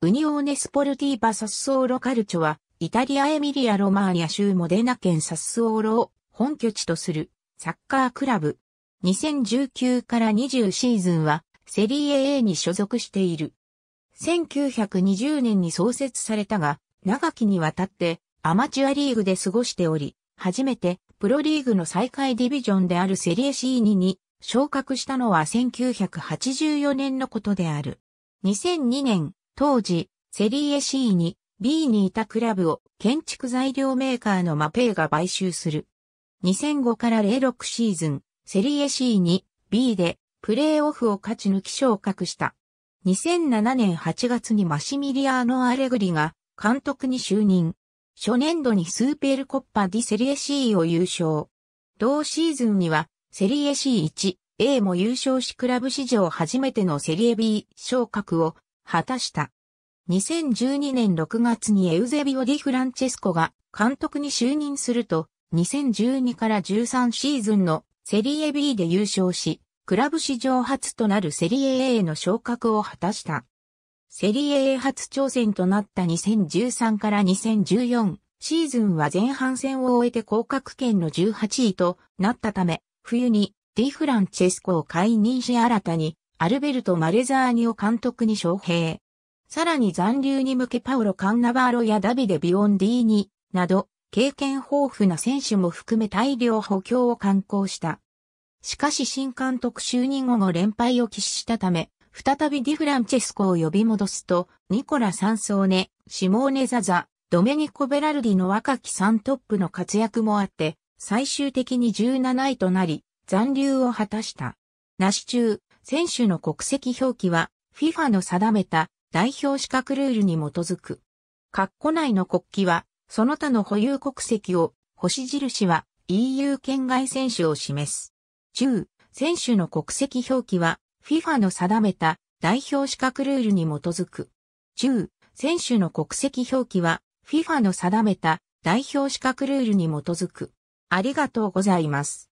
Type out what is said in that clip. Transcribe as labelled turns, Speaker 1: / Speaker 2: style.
Speaker 1: ウニオーネスポルティーバサッソーロカルチョは、イタリアエミリア・ロマーニャ州モデナ県サッソーロを本拠地とするサッカークラブ。2019から20シーズンはセリエ A に所属している。1920年に創設されたが、長きにわたってアマチュアリーグで過ごしており、初めてプロリーグの最下位ディビジョンであるセリエ C2 に昇格したのは1984年のことである。2002年、当時、セリエ C に B にいたクラブを建築材料メーカーのマペイが買収する。2005から06シーズン、セリエ C に B でプレーオフを勝ち抜き昇格した。2007年8月にマシミリアーノ・アレグリが監督に就任。初年度にスーペールコッパ・ディ・セリエ C を優勝。同シーズンにはセリエ C1、A も優勝しクラブ史上初めてのセリエ B 昇格を果たした。2012年6月にエウゼビオ・ディ・フランチェスコが監督に就任すると、2012から13シーズンのセリエ B で優勝し、クラブ史上初となるセリエ A への昇格を果たした。セリエ A 初挑戦となった2013から2014シーズンは前半戦を終えて降格圏の18位となったため、冬にディ・フランチェスコを解任し新たにアルベルト・マレザーニを監督に招聘。さらに残留に向けパウロ・カンナバーロやダビデ・ビオンディーニなど、経験豊富な選手も含め大量補強を敢行した。しかし新監督就任後も連敗を喫したため、再びディフランチェスコを呼び戻すと、ニコラ・サンソーネ、シモーネ・ザザ、ドメニコ・ベラルディの若き3トップの活躍もあって、最終的に17位となり、残留を果たした。なし中、選手の国籍表記は FIFA の定めた代表資格ルールに基づく。括弧内の国旗はその他の保有国籍を星印は EU 圏外選手を示す。10、選手の国籍表記は FIFA の定めた代表資格ルールに基づく。10、選手の国籍表記は FIFA の定めた代表資格ルールに基づく。ありがとうございます。